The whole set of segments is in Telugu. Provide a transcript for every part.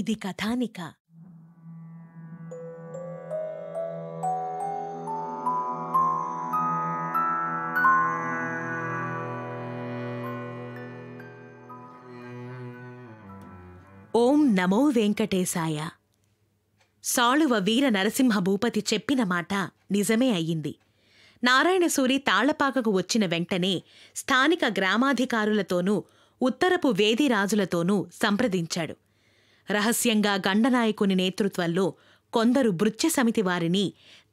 ఇది కథానిక ఓం నమో వెంకటేశాయ సాళువ వీర నరసింహ భూపతి చెప్పిన మాట నిజమే అయ్యింది నారాయణసూరి తాళ్లపాకకు వచ్చిన వెంటనే స్థానిక గ్రామాధికారులతోనూ ఉత్తరపు వేదిరాజులతోనూ సంప్రదించాడు రహస్యంగా గండనాయకుని నేతృత్వంలో కొందరు భృత్య సమితి వారిని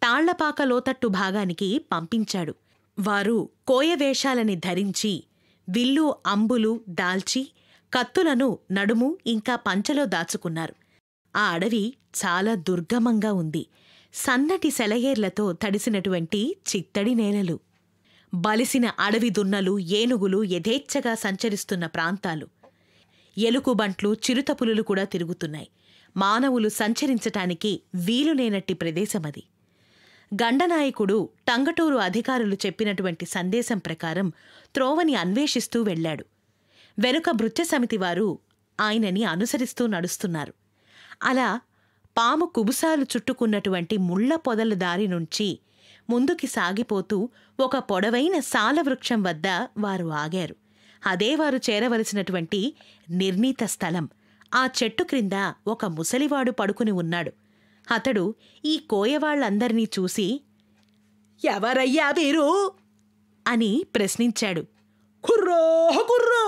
తాళ్లపాక లోతట్టు భాగానికి పంపించాడు వారు కోయవేషాలని ధరించి విల్లు అంబులు దాల్చి కత్తులను నడుము ఇంకా పంచలో దాచుకున్నారు ఆ అడవి చాలా దుర్గమంగా ఉంది సన్నటి సెలయేర్లతో తడిసినటువంటి చిత్తడి నేలలు బలిసిన అడవి దున్నలు ఏనుగులు యథేచ్ఛగా సంచరిస్తున్న ప్రాంతాలు ఎలుకుబంట్లు చిరుతపులులు కూడా తిరుగుతున్నాయి మానవులు సంచరించటానికి వీలులేనట్టి ప్రదేశమది గండనాయకుడు టంగటూరు అధికారులు చెప్పినటువంటి సందేశం ప్రకారం త్రోవని అన్వేషిస్తూ వెళ్ళాడు వెనుక భృత్య సమితి వారు ఆయనని అనుసరిస్తూ నడుస్తున్నారు అలా పాము కుబుసాలు చుట్టుకున్నటువంటి ముళ్ల పొదల దారి నుంచి ముందుకి సాగిపోతూ ఒక పొడవైన సాలవృక్షం వద్ద వారు ఆగారు అదే వారు చేరవలసినటువంటి నిర్ణీత స్థలం ఆ చెట్టు క్రింద ఒక ముసలివాడు పడుకుని ఉన్నాడు అతడు ఈ కోయవాళ్లందర్నీ చూసి ఎవరయ్యా వీరు అని ప్రశ్నించాడు కుర్రో కుర్రో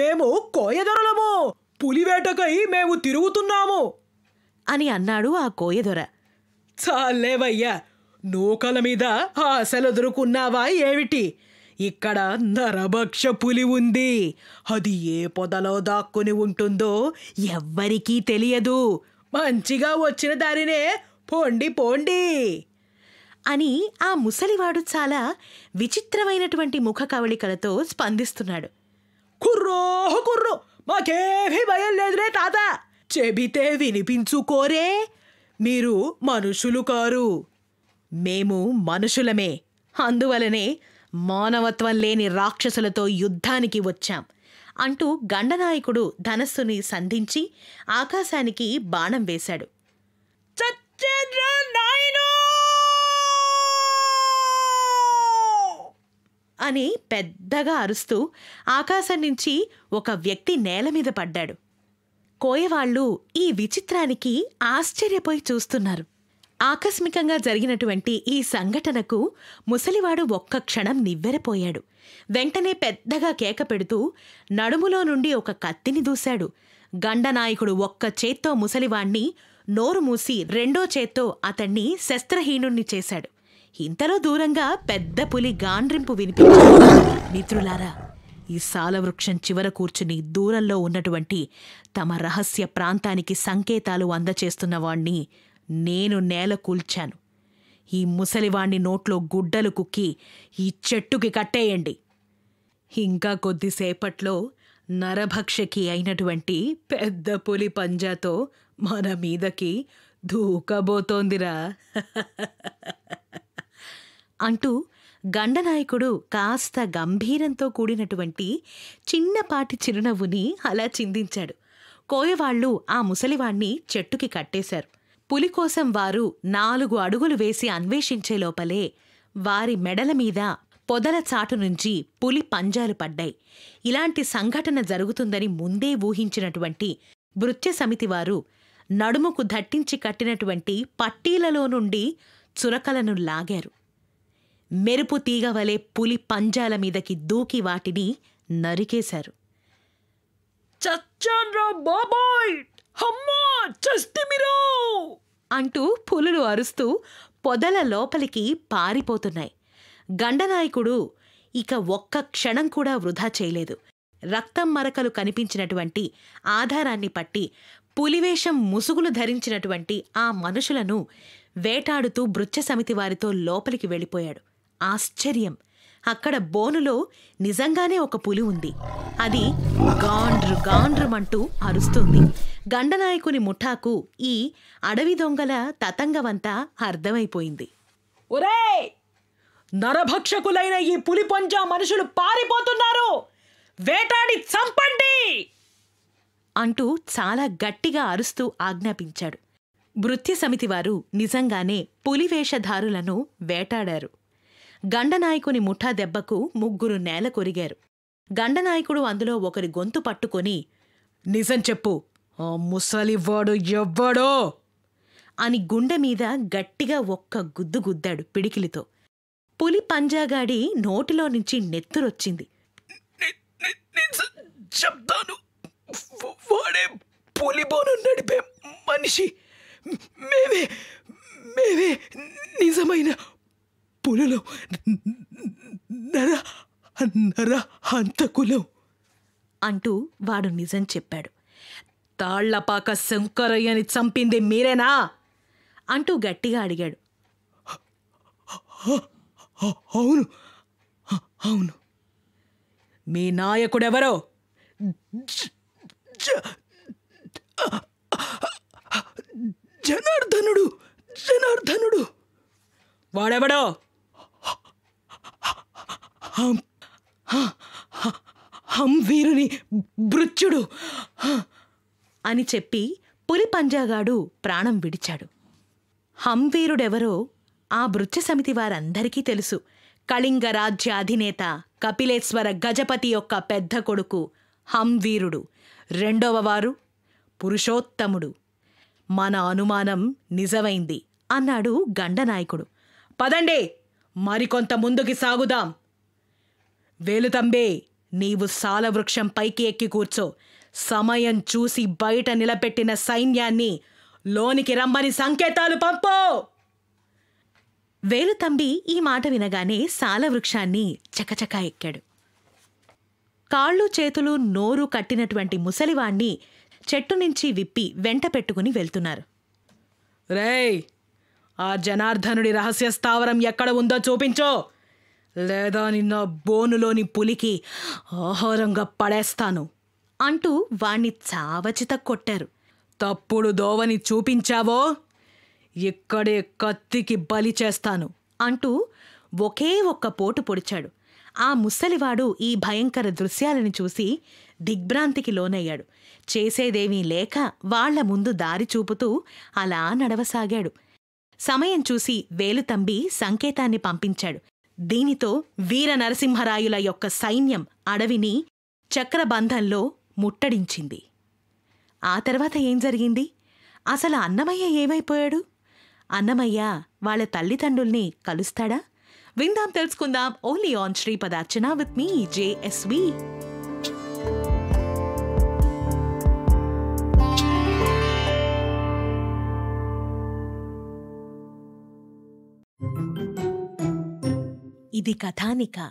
మేము కోయదొరలము పులివేటకై మేము తిరుగుతున్నాము అని అన్నాడు ఆ కోయదొర చాలేవయ్యా నూకల మీద దొరుకున్నావా ఏమిటి ఇక్కడ నరభక్ష పులి ఉంది అది ఏ పొదలో దాక్కుని ఉంటుందో ఎవ్వరికీ తెలియదు మంచిగా వచ్చిన దారినే పోండి పోండి అని ఆ ముసలివాడు చాలా విచిత్రమైనటువంటి ముఖ కవళికలతో స్పందిస్తున్నాడు కుర్రో కుర్రో మాకేమీ భయం లేదురే తాత చెబితే వినిపించుకోరే మీరు మనుషులు కారు మేము మనుషులమే అందువలనే మానవత్వం లేని రాక్షసులతో యుద్ధానికి వచ్చాం అంటూ గండనాయకుడు ధనస్సుని సంధించి ఆకాశానికి బాణం వేశాడు అని పెద్దగా అరుస్తూ ఆకాశం నుంచి ఒక వ్యక్తి నేల మీద పడ్డాడు కోయవాళ్ళు ఈ విచిత్రానికి ఆశ్చర్యపోయి చూస్తున్నారు ఆకస్మికంగా జరిగినటువంటి ఈ సంఘటనకు ముసలివాడు ఒక్క క్షణం నివ్వెరపోయాడు వెంటనే పెద్దగా కేక పెడుతూ నడుములో నుండి ఒక కత్తిని దూశాడు గండనాయకుడు ఒక్క చేత్తో ముసలివాణ్ణి నోరు మూసి రెండో చేత్తో అతణ్ణి శస్త్రహీనుణ్ణి చేశాడు ఇంతలో దూరంగా పెద్ద పులి గాండ్రింపు వినిపించాడు మిత్రులారా ఈ సాలవృక్షం చివర కూర్చుని దూరంలో ఉన్నటువంటి తమ రహస్య ప్రాంతానికి సంకేతాలు అందచేస్తున్నవాణ్ణి నేను నేల కూల్చాను ఈ ముసలివాణ్ణి నోట్లో గుడ్డలు కుక్కి ఈ చెట్టుకి కట్టేయండి ఇంకా కొద్దిసేపట్లో నరభక్షకి అయినటువంటి పెద్ద పులి పంజాతో మన మీదకి దూకబోతోందిరా అంటూ గండనాయకుడు కాస్త గంభీరంతో కూడినటువంటి చిన్నపాటి చిరునవ్వుని అలా చిందించాడు కోయవాళ్ళు ఆ ముసలివాణ్ణి చెట్టుకి కట్టేశారు పులికోసం వారు నాలుగు అడుగులు వేసి అన్వేషించే లోపలే వారి మెడల మీద పొదల చాటు నుంచి పులి పంజాలు పడ్డాయి ఇలాంటి సంఘటన జరుగుతుందని ముందే ఊహించినటువంటి భృత్య సమితి వారు నడుముకు దట్టించి కట్టినటువంటి పట్టీలలో నుండి చురకలను లాగారు మెరుపు తీగవలే పులి పంజాల మీదకి దూకి వాటిని నరికేశారు చచ్చాన్రా అమ్మా చస్తిమిరో అంటూ పులులు అరుస్తూ పొదల లోపలికి పారిపోతున్నాయి గండనాయకుడు ఇక ఒక్క క్షణం కూడా వృధా చేయలేదు రక్తం మరకలు కనిపించినటువంటి ఆధారాన్ని పట్టి పులివేషం ముసుగులు ధరించినటువంటి ఆ మనుషులను వేటాడుతూ భృత్య సమితి వారితో లోపలికి వెళ్ళిపోయాడు ఆశ్చర్యం అక్కడ బోనులో నిజంగానే ఒక పులి ఉంది అది గాండ్రు గాండ్రుమంటూ అరుస్తుంది గండనాయకుని ముఠాకు ఈ అడవి దొంగల తతంగమంతా అర్థమైపోయింది ఒరే నరభక్షకులైన ఈ పులి పొంజా మనుషులు పారిపోతున్నారు వేటాడి చంపండి అంటూ చాలా గట్టిగా అరుస్తూ ఆజ్ఞాపించాడు భృత్య సమితి వారు నిజంగానే పులివేషధారులను వేటాడారు గండనాయకుని ముఠా దెబ్బకు ముగ్గురు నేల కొరిగారు గండనాయకుడు అందులో ఒకరి గొంతు పట్టుకొని నిజం చెప్పు ఆ ముసలివాడు ఎవ్వడో అని గుండె మీద గట్టిగా ఒక్క గుద్దు గుద్దాడు పిడికిలితో పులి పంజాగాడి నోటిలో నుంచి నెత్తురొచ్చింది చెప్తాను వాడే పులిబోను నడిపే మనిషి మేమే మేమే నిజమైన పులులో నర నర హంతకులం అంటూ వాడు నిజం చెప్పాడు తాళ్లపాక శంకరయ్యని చంపింది మీరేనా అంటూ గట్టిగా అడిగాడు అవును అవును మీ నాయకుడెవరో జనార్దనుడు జనార్దనుడు వాడెవడో హం వీరుని భృత్యుడు అని చెప్పి పులి పంజాగాడు ప్రాణం విడిచాడు హంవీరుడెవరో ఆ భృత్య సమితి వారందరికీ తెలుసు కళింగ రాజ్య అధినేత కపిలేశ్వర గజపతి యొక్క పెద్ద కొడుకు హంవీరుడు రెండవవారు పురుషోత్తముడు మన అనుమానం నిజమైంది అన్నాడు గండనాయకుడు పదండే మరికొంత ముందుకి సాగుదాం వేలుతంబే నీవు సాలవృక్షం పైకి ఎక్కి కూర్చో సమయం చూసి బయట నిలబెట్టిన సైన్యాన్ని లోనికి రమ్మని సంకేతాలు పంపు వేలుతంబి ఈ మాట వినగానే సాలవృక్షాన్ని చకచకా ఎక్కాడు కాళ్ళు చేతులు నోరు కట్టినటువంటి ముసలివాణ్ణి చెట్టు నుంచి విప్పి వెంట పెట్టుకుని వెళ్తున్నారు రేయ్ ఆ జనార్దనుడి రహస్య స్థావరం ఎక్కడ ఉందో చూపించో లేదా నిన్న బోనులోని పులికి ఆహారంగా పడేస్తాను అంటూ వాణ్ణి చావచిత కొట్టారు తప్పుడు దోవని చూపించావో ఇక్కడే కత్తికి బలి చేస్తాను అంటూ ఒకే ఒక్క పోటు పొడిచాడు ఆ ముసలివాడు ఈ భయంకర దృశ్యాలను చూసి దిగ్భ్రాంతికి లోనయ్యాడు చేసేదేమీ లేక వాళ్ల ముందు దారి చూపుతూ అలా నడవసాగాడు సమయం చూసి వేలుతంబి సంకేతాన్ని పంపించాడు దీనితో వీర నరసింహరాయుల యొక్క సైన్యం అడవిని చక్రబంధంలో ముట్టడించింది ఆ తర్వాత ఏం జరిగింది అసలు అన్నమయ్య ఏమైపోయాడు అన్నమయ్య వాళ్ళ తల్లిదండ్రుల్ని కలుస్తాడా విందాం తెలుసుకుందాం only on Sripadarchana with me J S V ఇది కథానిక